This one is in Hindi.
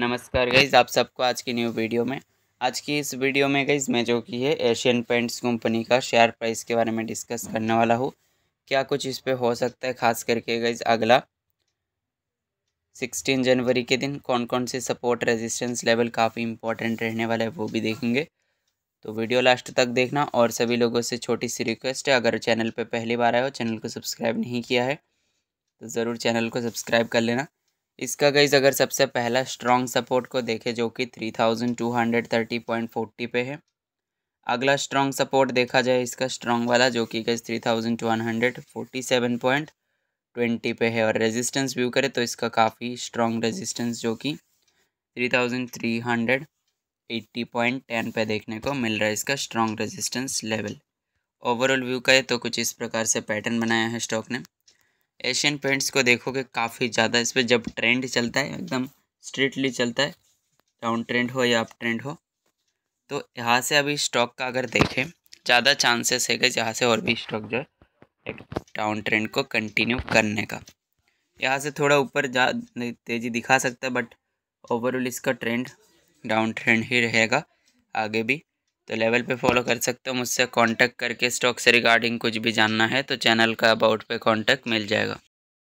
नमस्कार गईज़ आप सबको आज की न्यू वीडियो में आज की इस वीडियो में गईज़ मैं जो कि है एशियन पेंट्स कंपनी का शेयर प्राइस के बारे में डिस्कस करने वाला हूँ क्या कुछ इस पर हो सकता है खास करके गईज़ अगला सिक्सटीन जनवरी के दिन कौन कौन से सपोर्ट रेजिस्टेंस लेवल काफ़ी इंपॉर्टेंट रहने वाला है वो भी देखेंगे तो वीडियो लास्ट तक देखना और सभी लोगों से छोटी सी रिक्वेस्ट है अगर चैनल पर पहली बार आए हो चैनल को सब्सक्राइब नहीं किया है तो ज़रूर चैनल को सब्सक्राइब कर लेना इसका गईज अगर सबसे पहला स्ट्रॉन्ग सपोर्ट को देखे जो कि three thousand two hundred thirty point forty पे है अगला स्ट्रॉन्ग सपोर्ट देखा जाए इसका स्ट्रॉन्ग वाला जो कि guys three thousand two hundred forty seven point twenty पे है और रेजिस्टेंस व्यू करें तो इसका काफ़ी स्ट्रॉन्ग रेजिस्टेंस जो कि three thousand three hundred eighty point ten पे देखने को मिल रहा है इसका strong resistance level overall view का है तो कुछ इस प्रकार से पैटर्न बनाया है स्टॉक ने एशियन पेंट्स को देखोगे काफ़ी ज़्यादा इस पर जब ट्रेंड चलता है एकदम स्ट्रिक्टली चलता है डाउन ट्रेंड हो या अप ट्रेंड हो तो यहाँ से अभी स्टॉक का अगर देखें ज़्यादा चांसेस है कि यहाँ से और भी स्टॉक जो है एक डाउन ट्रेंड को कंटिन्यू करने का यहाँ से थोड़ा ऊपर जा तेज़ी दिखा सकता है बट ओवरऑल इसका ट्रेंड डाउन ट्रेंड ही रहेगा आगे भी तो लेवल पे फॉलो कर सकते हो मुझसे कांटेक्ट करके स्टॉक से रिगार्डिंग कुछ भी जानना है तो चैनल का अबाउट पे कांटेक्ट मिल जाएगा